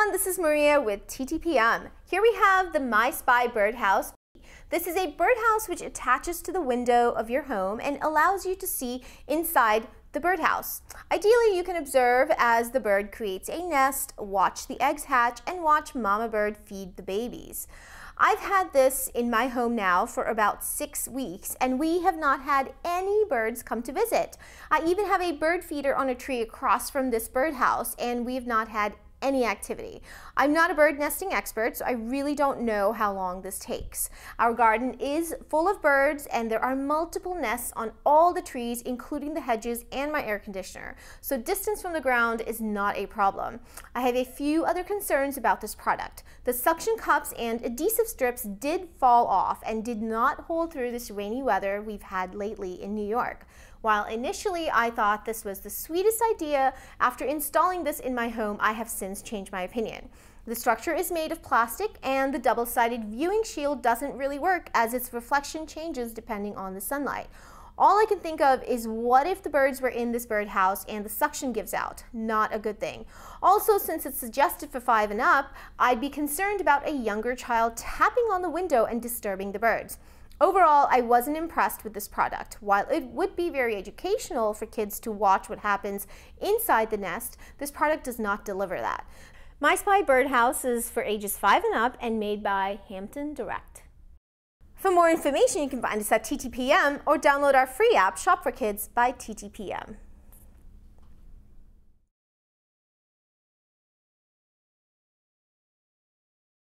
everyone, this is Maria with TTPM. Here we have the My Spy Birdhouse. This is a birdhouse which attaches to the window of your home and allows you to see inside the birdhouse. Ideally, you can observe as the bird creates a nest, watch the eggs hatch, and watch mama bird feed the babies. I've had this in my home now for about six weeks, and we have not had any birds come to visit. I even have a bird feeder on a tree across from this birdhouse, and we've not had any activity. I'm not a bird nesting expert, so I really don't know how long this takes. Our garden is full of birds and there are multiple nests on all the trees, including the hedges and my air conditioner. So distance from the ground is not a problem. I have a few other concerns about this product. The suction cups and adhesive strips did fall off and did not hold through this rainy weather we've had lately in New York. While initially I thought this was the sweetest idea, after installing this in my home, I have since since changed my opinion. The structure is made of plastic and the double-sided viewing shield doesn't really work as its reflection changes depending on the sunlight. All I can think of is what if the birds were in this birdhouse and the suction gives out? Not a good thing. Also, since it's suggested for five and up, I'd be concerned about a younger child tapping on the window and disturbing the birds. Overall, I wasn't impressed with this product. While it would be very educational for kids to watch what happens inside the nest, this product does not deliver that. My Spy Birdhouse is for ages 5 and up and made by Hampton Direct. For more information, you can find us at TTPM or download our free app, Shop for Kids by TTPM.